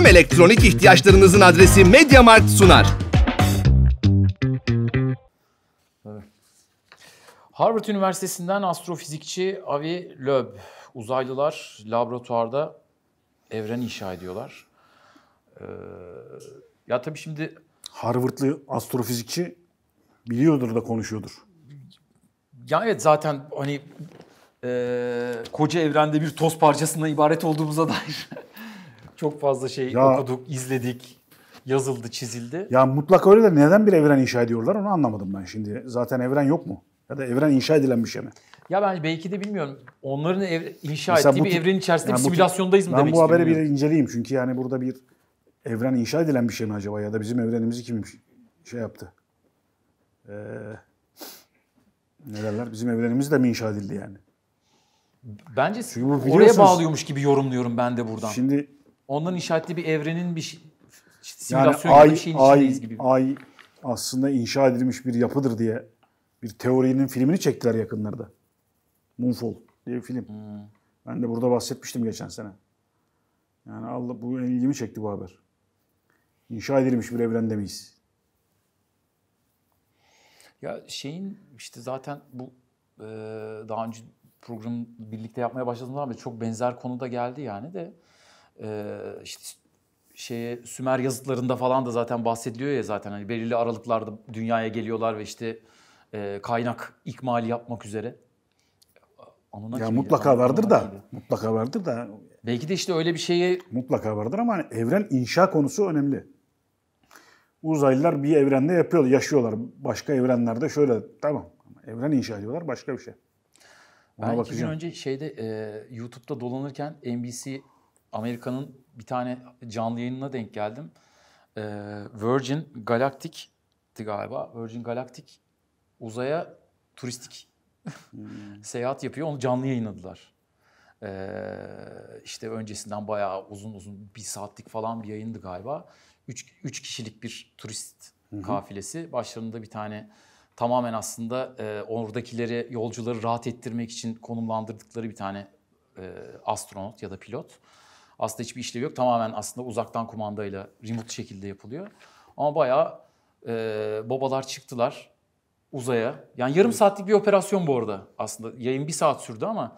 Tüm elektronik ihtiyaçlarınızın adresi Mediamarkt sunar. Harvard Üniversitesi'nden astrofizikçi Avi Loeb. Uzaylılar laboratuvarda evren inşa ediyorlar. Ee, ya tabii şimdi... Harvard'lı astrofizikçi biliyordur da konuşuyordur. Ya evet zaten hani e, koca evrende bir toz parçasından ibaret olduğumuza dair çok fazla şey ya, okuduk, izledik, yazıldı, çizildi. Ya mutlaka öyle de neden bir evren inşa ediyorlar onu anlamadım ben şimdi. Zaten evren yok mu? Ya da evren inşa edilen bir şey mi? Ya ben belki de bilmiyorum. Onların ev, inşa Mesela ettiği bu, bir evrenin içerisinde yani bir simülasyondayız mı ben demek Ben bu haberi bir inceleyeyim çünkü yani burada bir evren inşa edilen bir şey mi acaba ya da bizim evrenimizi kim şey yaptı? Ee, ne derler? Bizim evrenimiz de mi inşa edildi yani? Bence Çünkü bu oraya bağlıyormuş gibi yorumluyorum ben de buradan. Şimdi inşa inşaatli bir evrenin bir şey, simülasyon yani ay, bir şeyin ay, gibi. Ay aslında inşa edilmiş bir yapıdır diye bir teorinin filmini çektiler yakınlarda. Moonfall diye bir film. Hmm. Ben de burada bahsetmiştim geçen sene. Yani Allah bu ilgimi çekti bu haber. İnşa edilmiş bir evrende miyiz? Ya şeyin işte zaten bu e, daha önce program birlikte yapmaya başladığımızdan beri çok benzer konuda geldi yani de e, işte şeye Sümer yazıtlarında falan da zaten bahsediliyor ya zaten hani belirli aralıklarda dünyaya geliyorlar ve işte e, kaynak ikmali yapmak üzere. Anuna ya mutlaka vardır da. Gibi. Mutlaka vardır da. Belki de işte öyle bir şeyi Mutlaka vardır ama hani evren inşa konusu önemli. Uzaylılar bir evrende yapıyor, yaşıyorlar. Başka evrenlerde şöyle tamam. Evren inşa ediyorlar başka bir şey. Ona ben bakacağım. iki gün önce şeyde e, YouTube'da dolanırken NBC Amerika'nın bir tane canlı yayınına denk geldim. Ee, Virgin Galactic'ti galiba. Virgin Galactic uzaya turistik hmm. seyahat yapıyor. Onu canlı yayınladılar. Ee, işte öncesinden bayağı uzun uzun bir saatlik falan bir yayındı galiba. Üç, üç kişilik bir turist hı kafilesi. Başlarında bir tane tamamen aslında e, oradakileri, yolcuları rahat ettirmek için konumlandırdıkları bir tane e, astronot ya da pilot. Aslında hiçbir işlevi yok. Tamamen aslında uzaktan kumandayla remote şekilde yapılıyor. Ama bayağı e, babalar çıktılar uzaya. Yani yarım saatlik bir operasyon bu arada aslında. Yayın bir saat sürdü ama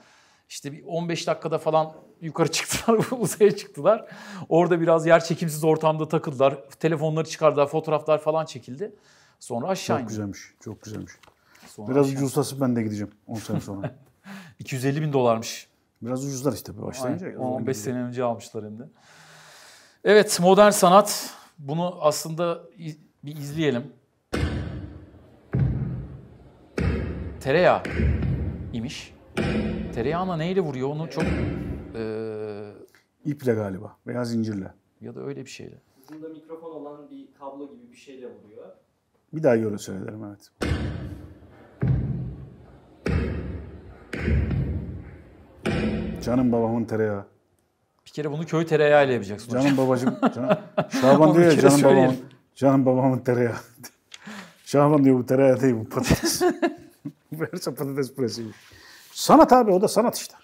işte bir 15 dakikada falan yukarı çıktılar, uzaya çıktılar. Orada biraz yer çekimsiz ortamda takıldılar. Telefonları çıkardılar, fotoğraflar falan çekildi. Sonra aşağı Çok indi. güzelmiş, çok güzelmiş. Sonra biraz aşağı. ben de gideceğim 10 sene sonra. 250 bin dolarmış Biraz ucuzlar işte bir başlayınca. 10-15 sene önce almışlar hem de. Evet modern sanat bunu aslında bir izleyelim. Tereyağı imiş. Tereyağına neyle vuruyor onu çok... E... İple galiba veya zincirle. Ya da öyle bir şeyle. Ucunda mikrofon olan bir kablo gibi bir şeyle vuruyor. Bir daha göre söylerim evet. Canım babamın tereyağı. Bir kere bunu köy tereyağı ile yapacaksın canım hocam. Babacım, Şaban diyor ya canım söyleyelim. babamın, canım babamın tereyağı. Şaban diyor bu tereyağı değil bu patates. Verse patates püresi. Sanat abi o da sanat işte.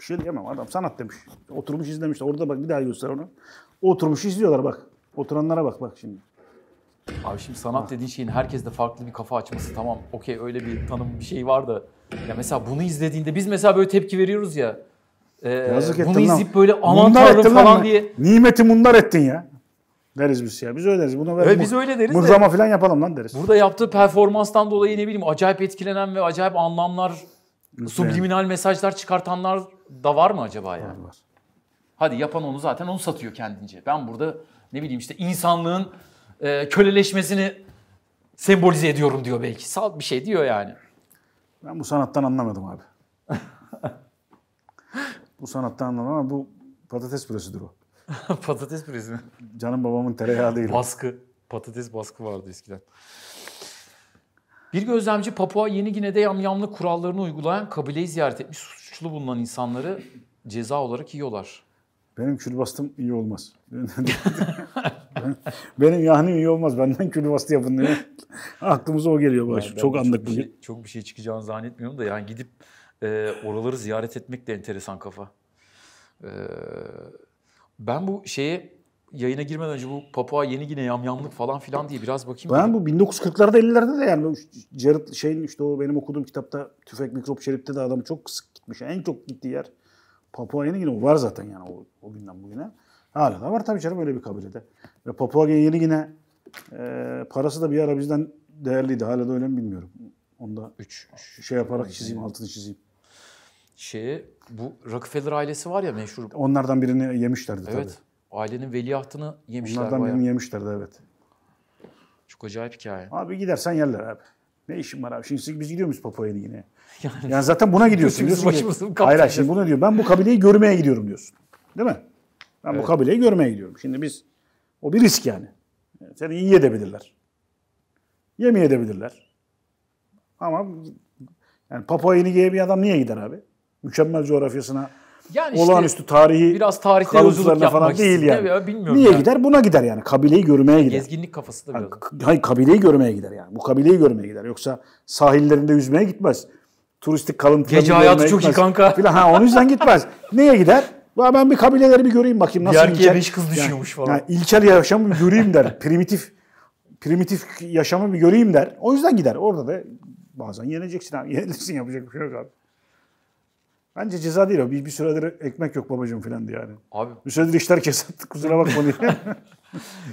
Bir şey diyemem adam sanat demiş. Oturmuş izlemiş. Orada bak bir daha göster onu. Oturmuş izliyorlar bak. Oturanlara bak bak şimdi. Abi şimdi sanat dediğin şeyin herkes de farklı bir kafa açması tamam okey öyle bir tanım bir şey var da ya mesela bunu izlediğinde biz mesela böyle tepki veriyoruz ya. E, Yazık bunu ettim izleyip lan. böyle aman tanrım falan lan. diye. Nimeti mundar ettin ya. Deriz biz ya. Biz öyle deriz. Bunu ver. Evet, biz öyle deriz de. Mıhlama falan yapalım lan deriz. Burada yaptığı performanstan dolayı ne bileyim acayip etkilenen ve acayip anlamlar, subliminal mesajlar çıkartanlar da var mı acaba yani? Var. Hadi yapan onu zaten onu satıyor kendince. Ben burada ne bileyim işte insanlığın e, köleleşmesini sembolize ediyorum diyor belki. Sal bir şey diyor yani. Ben bu sanattan anlamadım abi. bu sanattan anlamadım ama bu patates püresidir o. patates püresi mi? Canım babamın tereyağı değil. Baskı. Patates baskı vardı eskiden. Bir gözlemci Papua Yeni Gine'de yamyamlı kurallarını uygulayan kabileyi ziyaret etmiş suçlu bulunan insanları ceza olarak yiyorlar. Benim külbastım iyi olmaz. Benim yani iyi olmaz. Benden külbastı yapın diye. Aklımıza o geliyor baş. Yani çok anlık bir Şey, çok bir şey çıkacağını zannetmiyorum da yani gidip e, oraları ziyaret etmek de enteresan kafa. E, ben bu şeye yayına girmeden önce bu Papua Yeni Gine yamyamlık falan filan diye biraz bakayım. Ben bu 1940'larda 50'lerde de yani Jared şeyin işte o benim okuduğum kitapta Tüfek Mikrop Şerif'te de adamı çok sık gitmiş. En çok gittiği yer Papua Yeni Gine. O var zaten yani o, o günden bugüne. Hala da var tabii canım öyle bir kabilede. Ve Papua Yeni Gine e, parası da bir ara bizden değerliydi. Hala da öyle mi bilmiyorum. Onda üç, üç şey yaparak üç, çizeyim, altını çizeyim. Şey bu Rockefeller ailesi var ya meşhur. Onlardan birini yemişlerdi evet, tabii. Ailenin veliahtını yemişler Onlardan bayağı. birini yemişlerdi evet. Çok acayip hikaye. Abi gidersen yerler abi. Ne işin var abi? Şimdi biz gidiyor muyuz Papua Yeni Gine'ye? Yani, yani zaten buna gidiyorsun. Diyorsun ki, hayır şimdi buna diyor. Ben bu kabileyi görmeye gidiyorum diyorsun. Değil mi? Ben evet. bu kabileyi görmeye gidiyorum. Şimdi biz o bir risk yani. Seni iyi edebilirler. Yemin edebilirler. Ama yani Papua Yeni Gine'ye adam niye gider abi? Mükemmel coğrafyasına yani olağanüstü işte, tarihi biraz tarihte yolculuk falan değil yani. Ya, bilmiyorum Niye yani. gider? Buna gider yani. Kabileyi görmeye yani gider. Gezginlik kafası da biraz. hayır kabileyi görmeye gider yani. Bu kabileyi görmeye gider. Yoksa sahillerinde yüzmeye gitmez. Turistik kalıntılarını Gece hayatı çok gitmez. iyi kanka. Falan. Ha, onun yüzden gitmez. Neye gider? Ben bir kabileleri bir göreyim bakayım nasıl Diyarkiye ilkel. beş kız düşüyormuş falan. Yani ilkel yaşamı bir göreyim der. primitif primitif yaşamı bir göreyim der. O yüzden gider. Orada da bazen yeneceksin abi. Yenilirsin yapacak bir şey yok abi. Bence ceza değil o. Bir, bir süredir ekmek yok babacığım filan diye yani. Abi. Bir süredir işler kesildi kusura bakma diye.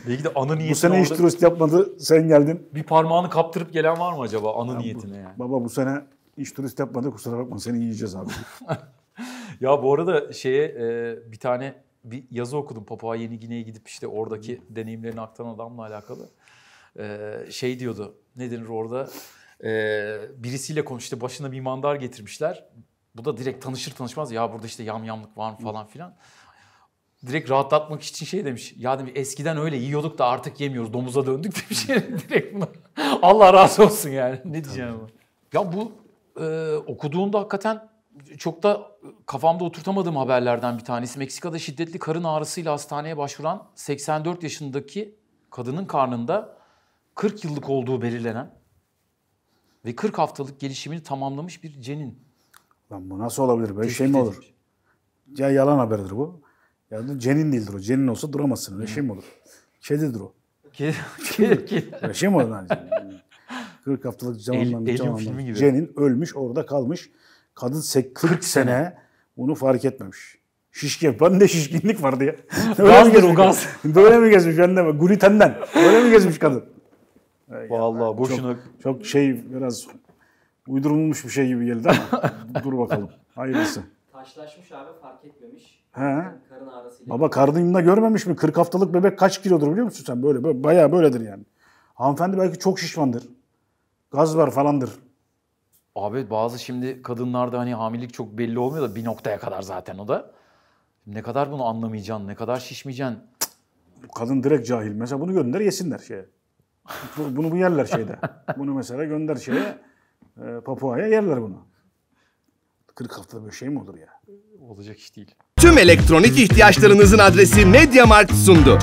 Belki de anı niyetine... Bu sene hiç turist yapmadı sen geldin. Bir parmağını kaptırıp gelen var mı acaba anı ya niyetine bu, yani? Baba bu sene hiç turist yapmadı kusura bakma seni yiyeceğiz abi. ya bu arada şeye e, bir tane bir yazı okudum Papua Yeni Gine'ye gidip işte oradaki deneyimlerini aktaran adamla alakalı. E, şey diyordu ne denir orada e, birisiyle konuştu başına bir mandar getirmişler. Bu da direkt tanışır tanışmaz ya burada işte yam yamlık var mı falan filan. Direkt rahatlatmak için şey demiş. Ya demiş eskiden öyle yiyorduk da artık yemiyoruz. Domuza döndük demiş. direkt buna. Allah razı olsun yani. Ne diyeceğim? Tamam. Ya bu e, okuduğunda hakikaten çok da kafamda oturtamadığım haberlerden bir tanesi. Meksika'da şiddetli karın ağrısıyla hastaneye başvuran 84 yaşındaki kadının karnında 40 yıllık olduğu belirlenen ve 40 haftalık gelişimini tamamlamış bir cenin. Lan bu nasıl olabilir? Böyle şey mi olur? Ya yalan haberdir bu. Ya cenin değildir o. Cenin olsa duramazsın. Öyle şey mi olur? Kedidir o. Kedi. Kedi. Öyle şey mi olur? lan? 40 haftalık zamanlanmış. Elin, elin filmi gibi. Cenin ölmüş orada kalmış. Kadın 40 sene bunu fark etmemiş. Şişkin. Ben de şişkinlik vardı ya. Öyle mi Gaz. Böyle mi gezmiş? Ben de glutenden. Öyle mi gezmiş kadın? Vallahi boşuna. Çok, çok şey biraz uydurulmuş bir şey gibi geldi ama dur bakalım. Hayırlısı. Taşlaşmış abi fark etmemiş. He. karın ağrısıyla. Baba karnında görmemiş mi? 40 haftalık bebek kaç kilodur biliyor musun sen? Böyle, böyle bayağı böyledir yani. Hanımefendi belki çok şişmandır. Gaz var falandır. Abi bazı şimdi kadınlarda hani hamilelik çok belli olmuyor da bir noktaya kadar zaten o da. Ne kadar bunu anlamayacaksın, ne kadar şişmeyeceksin. Kadın direkt cahil. Mesela bunu gönder yesinler şeye. Bunu bu yerler şeyde. Bunu mesela gönder şeye. E, Papua'ya yerler bunu. 40 haftada bir şey mi olur ya? Olacak iş değil. Tüm elektronik ihtiyaçlarınızın adresi MediaMarkt sundu.